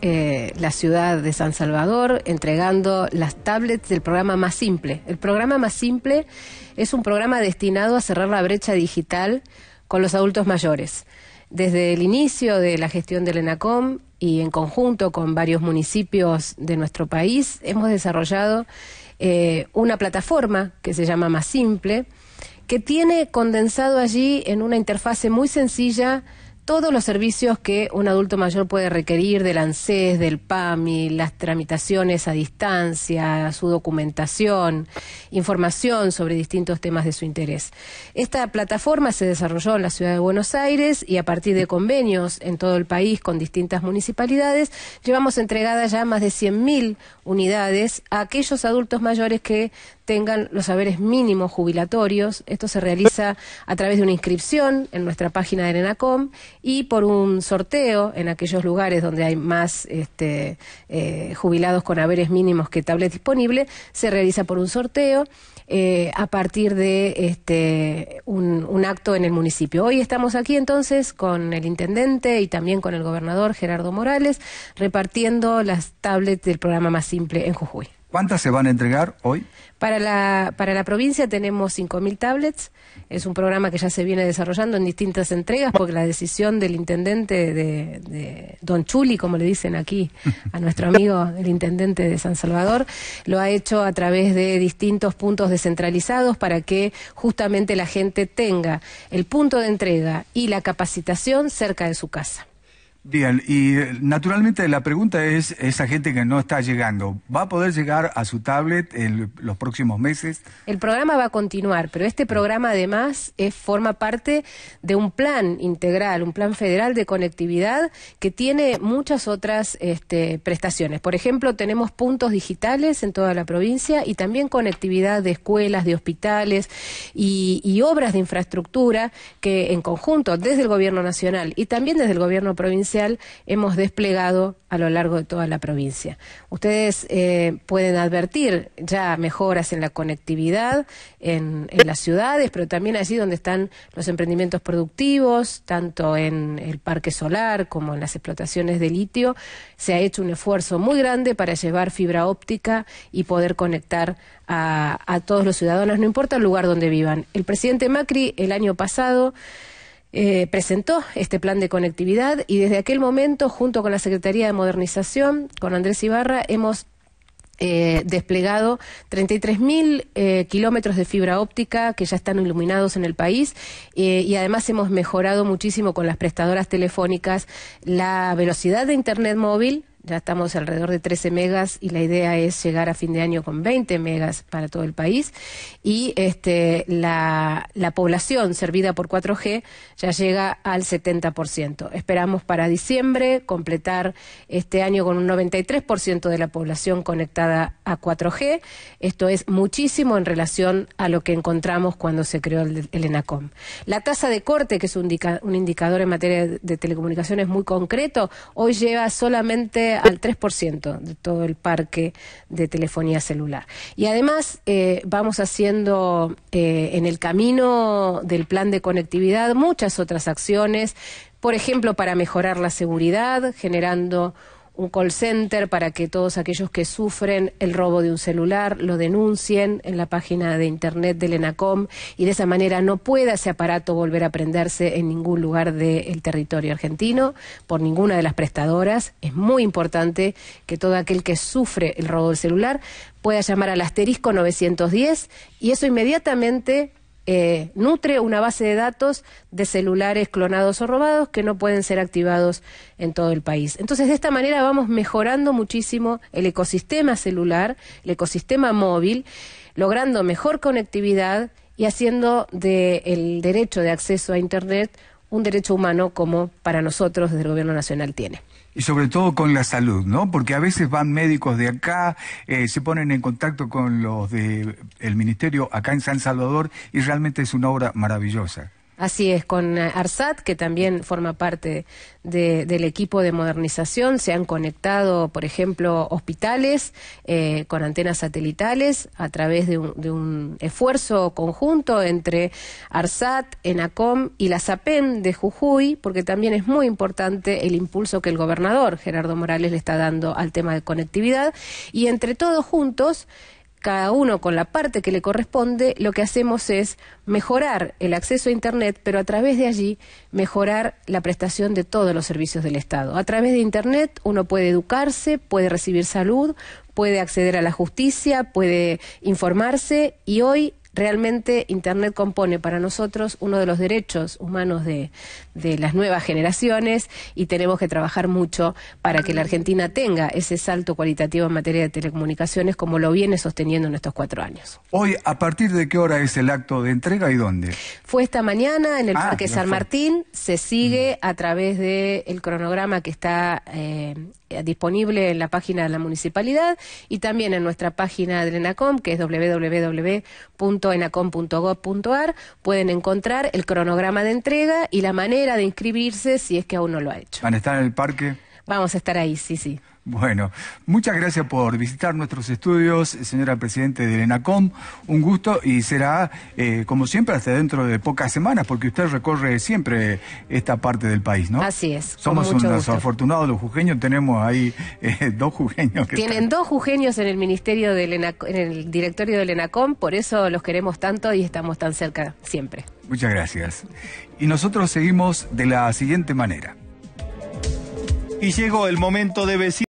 Eh, la ciudad de San Salvador, entregando las tablets del programa Más Simple. El programa Más Simple es un programa destinado a cerrar la brecha digital con los adultos mayores. Desde el inicio de la gestión del ENACOM y en conjunto con varios municipios de nuestro país, hemos desarrollado eh, una plataforma que se llama Más Simple, que tiene condensado allí en una interfase muy sencilla todos los servicios que un adulto mayor puede requerir del ANSES, del PAMI, las tramitaciones a distancia, su documentación, información sobre distintos temas de su interés. Esta plataforma se desarrolló en la ciudad de Buenos Aires y a partir de convenios en todo el país con distintas municipalidades, llevamos entregadas ya más de 100.000 unidades a aquellos adultos mayores que tengan los haberes mínimos jubilatorios. Esto se realiza a través de una inscripción en nuestra página de ENACOM y por un sorteo en aquellos lugares donde hay más este, eh, jubilados con haberes mínimos que tablet disponible. Se realiza por un sorteo eh, a partir de este, un, un acto en el municipio. Hoy estamos aquí entonces con el intendente y también con el gobernador Gerardo Morales repartiendo las tablets del programa más simple en Jujuy. ¿Cuántas se van a entregar hoy? Para la, para la provincia tenemos 5.000 tablets. Es un programa que ya se viene desarrollando en distintas entregas porque la decisión del intendente de, de Don Chuli, como le dicen aquí a nuestro amigo el intendente de San Salvador, lo ha hecho a través de distintos puntos descentralizados para que justamente la gente tenga el punto de entrega y la capacitación cerca de su casa. Bien, y eh, naturalmente la pregunta es, esa gente que no está llegando, ¿va a poder llegar a su tablet en los próximos meses? El programa va a continuar, pero este programa además es, forma parte de un plan integral, un plan federal de conectividad que tiene muchas otras este, prestaciones. Por ejemplo, tenemos puntos digitales en toda la provincia y también conectividad de escuelas, de hospitales y obras de infraestructura que en conjunto desde el Gobierno Nacional y también desde el Gobierno Provincial hemos desplegado a lo largo de toda la provincia. Ustedes eh, pueden advertir ya mejoras en la conectividad en, las ciudades, pero también allí donde están los emprendimientos productivos, tanto en el parque solar como en las explotaciones de litio, se ha hecho un esfuerzo muy grande para llevar fibra óptica y poder conectar a todos los ciudadanos, no importa el lugar donde vivan. El presidente Macri el año pasado eh, presentó este plan de conectividad y desde aquel momento, junto con la Secretaría de Modernización, con Andrés Ibarra, hemos eh, desplegado 33.000 mil eh, kilómetros de fibra óptica que ya están iluminados en el país eh, y además hemos mejorado muchísimo con las prestadoras telefónicas la velocidad de Internet móvil ya estamos alrededor de 13 megas y la idea es llegar a fin de año con 20 megas para todo el país. Y este, la, población servida por 4G ya llega al 70%. Esperamos para diciembre completar este año con un 93% de la población conectada a 4G. Esto es muchísimo en relación a lo que encontramos cuando se creó el, ENACOM. La tasa de corte, que es un, indicador en materia de telecomunicaciones muy concreto, hoy lleva solamente al 3% de todo el parque de telefonía celular. Y además eh, vamos haciendo eh, en el camino del plan de conectividad muchas otras acciones, por ejemplo, para mejorar la seguridad, generando un call center para que todos aquellos que sufren el robo de un celular lo denuncien en la página de internet del ENACOM y de esa manera no pueda ese aparato volver a prenderse en ningún lugar del territorio argentino por ninguna de las prestadoras. Es muy importante que todo aquel que sufre el robo del celular pueda llamar al asterisco 910 y eso inmediatamente eh, nutre una base de datos de celulares clonados o robados que no pueden ser activados en todo el país. Entonces, de esta manera vamos mejorando muchísimo el ecosistema celular, el ecosistema móvil, logrando mejor conectividad y haciendo del derecho de acceso a Internet un derecho humano como para nosotros desde el Gobierno Nacional tiene. Y sobre todo con la salud, ¿no? Porque a veces van médicos de acá, eh, se ponen en contacto con los del el ministerio acá en San Salvador y realmente es una obra maravillosa. Así es, con eh, ARSAT, que también forma parte del equipo de modernización, se han conectado, por ejemplo, hospitales eh, con antenas satelitales a través de un, de un esfuerzo conjunto entre ARSAT, ENACOM y la SAPEN de Jujuy, porque también es muy importante el impulso que el gobernador Gerardo Morales le está dando al tema de conectividad. Y entre todos juntos, cada uno con la parte que le corresponde, lo que hacemos es mejorar el acceso a Internet, pero a través de allí mejorar la prestación de todos los servicios del Estado. A través de Internet uno puede educarse, puede recibir salud, puede acceder a la justicia, puede informarse y hoy realmente Internet compone para nosotros uno de los derechos humanos de, las nuevas generaciones y tenemos que trabajar mucho para que la Argentina tenga ese salto cualitativo en materia de telecomunicaciones como lo viene sosteniendo en estos cuatro años. Hoy, ¿a partir de qué hora es el acto de entrega y dónde? Fue esta mañana en el ah, Parque San Martín, se sigue mm. a través del cronograma que está eh, eh, disponible en la página de la municipalidad y también en nuestra página del ENACOM, que es www.enacom.gov.ar, pueden encontrar el cronograma de entrega y la manera de inscribirse si es que aún no lo ha hecho. ¿Van a estar en el parque? Vamos a estar ahí, sí, sí. Bueno, muchas gracias por visitar nuestros estudios, señora Presidente de ENACOM. Un gusto y será, eh, como siempre, hasta dentro de pocas semanas, porque usted recorre siempre esta parte del país, ¿no? Así es. Somos unos afortunados los jujeños, tenemos ahí eh, dos jujeños. Tienen dos jujeños en el Ministerio del en el directorio del ENACOM, por eso los queremos tanto y estamos tan cerca siempre. Muchas gracias. Y nosotros seguimos de la siguiente manera. Y llegó el momento de decir.